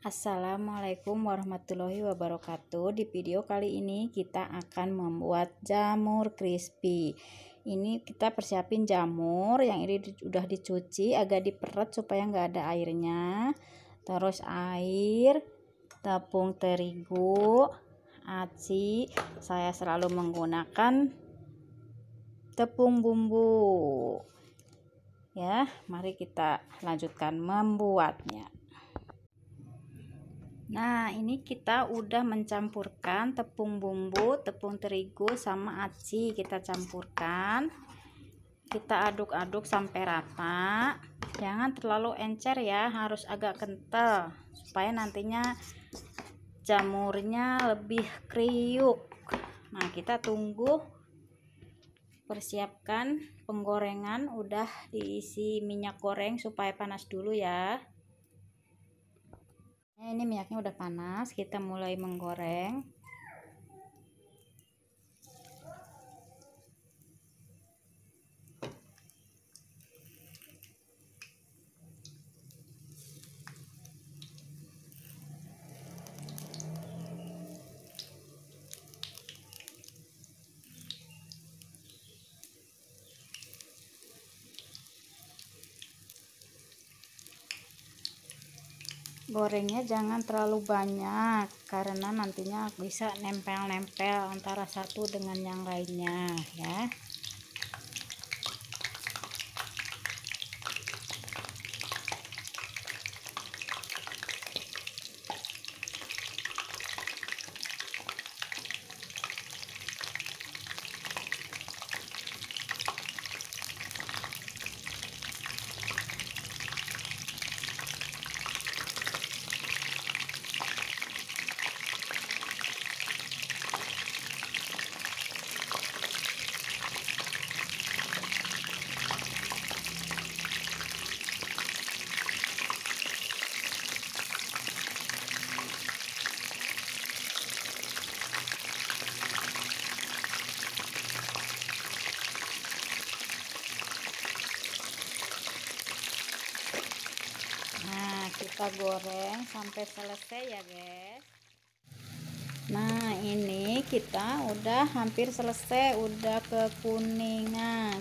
Assalamualaikum warahmatullahi wabarakatuh Di video kali ini kita akan membuat jamur crispy Ini kita persiapin jamur yang ini sudah dicuci agak diperet supaya nggak ada airnya Terus air, tepung terigu, aci Saya selalu menggunakan tepung bumbu Ya, mari kita lanjutkan membuatnya Nah, ini kita udah mencampurkan tepung bumbu, tepung terigu sama aci kita campurkan. Kita aduk-aduk sampai rata. Jangan terlalu encer ya, harus agak kental supaya nantinya jamurnya lebih kriuk. Nah, kita tunggu persiapkan penggorengan udah diisi minyak goreng supaya panas dulu ya ini minyaknya udah panas kita mulai menggoreng gorengnya jangan terlalu banyak karena nantinya bisa nempel-nempel antara satu dengan yang lainnya ya kita goreng sampai selesai ya guys nah ini kita udah hampir selesai udah kekuningan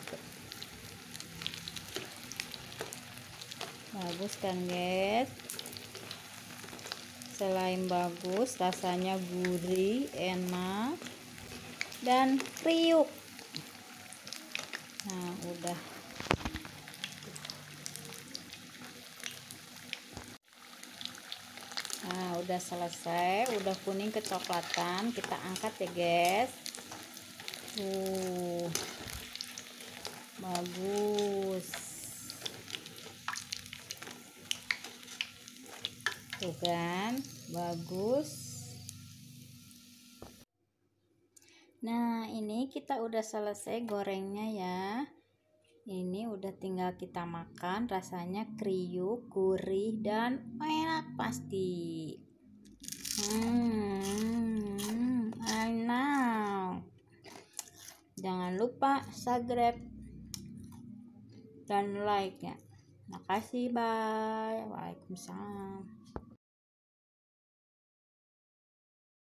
bagus kan guys selain bagus rasanya gurih enak dan kriuk nah udah udah selesai udah kuning kecoklatan kita angkat ya guys uh bagus tuh kan bagus nah ini kita udah selesai gorengnya ya ini udah tinggal kita makan rasanya kriuk gurih dan enak pasti Hmm, I know. Jangan lupa subscribe dan like ya. Makasih, bye. Waalaikumsalam.